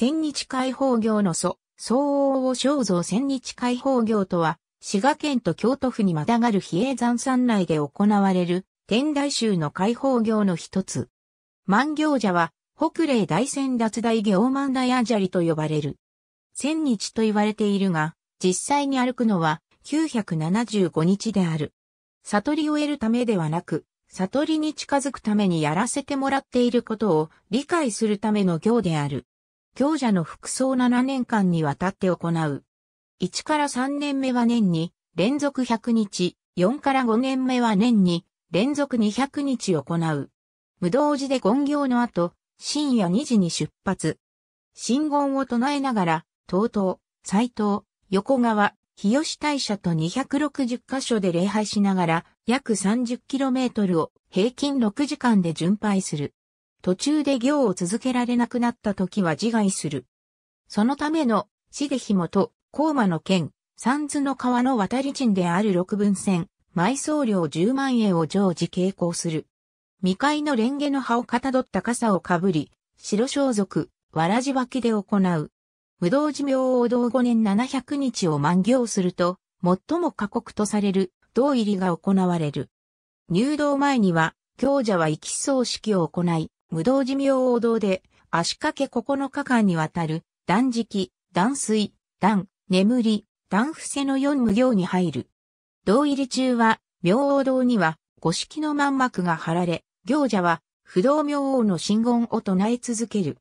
千日解放業の祖、相応を肖像千日解放業とは、滋賀県と京都府にまたがる比叡山山内で行われる天台宗の解放業の一つ。万行者は、北霊大仙脱大行万大アジャリと呼ばれる。千日と言われているが、実際に歩くのは975日である。悟りを得るためではなく、悟りに近づくためにやらせてもらっていることを理解するための行である。強者の服装7年間にわたって行う。1から3年目は年に連続100日、4から5年目は年に連続200日行う。無道寺で言行の後、深夜2時に出発。信言を唱えながら、東東、斎藤、横川、日吉大社と260カ所で礼拝しながら、約 30km を平均6時間で巡拝する。途中で行を続けられなくなった時は自害する。そのための、重紐と、甲馬の剣、三津の川の渡り陣である六分線、埋葬料十万円を常時傾向する。未開のレンゲの葉をかたどった傘をかぶり、白装束、わらじ脇で行う。無道寺明王道五年七百日を満行すると、最も過酷とされる、道入りが行われる。入道前には、強者は行き葬式を行い、無道寺明王堂で、足掛け9日間にわたる、断食、断水、断、眠り、断伏せの4無行に入る。道入り中は、明王堂には、五式の万幕が貼られ、行者は、不動明王の真言を唱え続ける。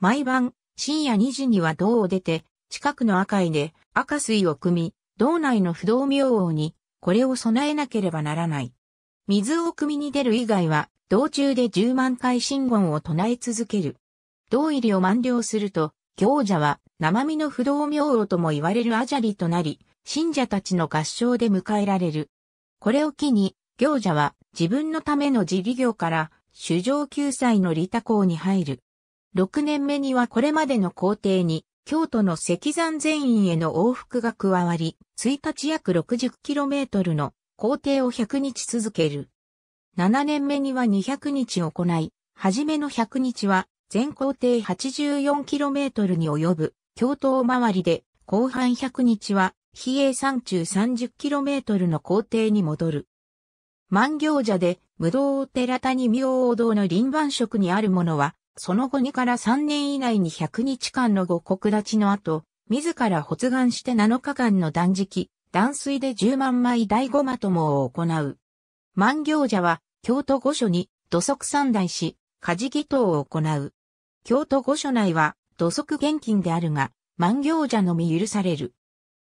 毎晩、深夜2時には道を出て、近くの赤井で赤水を汲み、道内の不動明王に、これを備えなければならない。水を汲みに出る以外は、道中で十万回信言を唱え続ける。道入りを満了すると、行者は生身の不動明王とも言われるアジャリとなり、信者たちの合唱で迎えられる。これを機に、行者は自分のための自利業から主上救済の利他校に入る。六年目にはこれまでの皇帝に、京都の石山全員への往復が加わり、1日約 60km の皇帝を100日続ける。7年目には200日行い、初めの100日は全行程 84km に及ぶ京都周りで、後半100日は比叡山中 30km の行程に戻る。万行者で、無道寺谷明王道の林番職にあるものは、その後2から3年以内に100日間の五国立ちの後、自ら発願して7日間の断食、断水で10万枚大ごまともを行う。万行者は、京都御所に土足三代し、家事儀等を行う。京都御所内は土足厳禁であるが、万行者のみ許される。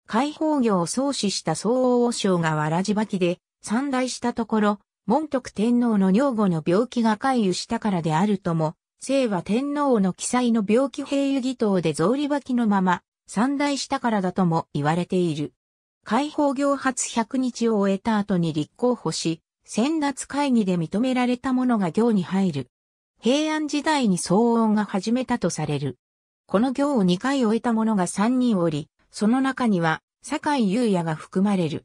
開放業を創始した総王将がわらじばきで、三代したところ、門徳天皇の女房の病気が回遊したからであるとも、聖和天皇の記載の病気平癒儀等で草履ばきのまま、三代したからだとも言われている。開放行発100日を終えた後に立候補し、先月、会議で認められたものが行に入る。平安時代に騒音が始めたとされる。この行を2回終えた者が3人おり、その中には、酒井優也が含まれる。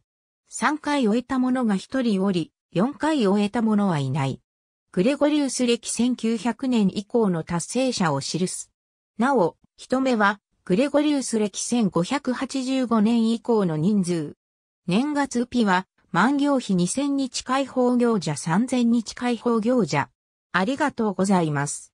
3回終えた者が1人おり、4回終えた者はいない。グレゴリウス歴1900年以降の達成者を記す。なお、一目は、グレゴリウス歴1585年以降の人数。年月日は、万行費2000日解放行者3000日解放行者。ありがとうございます。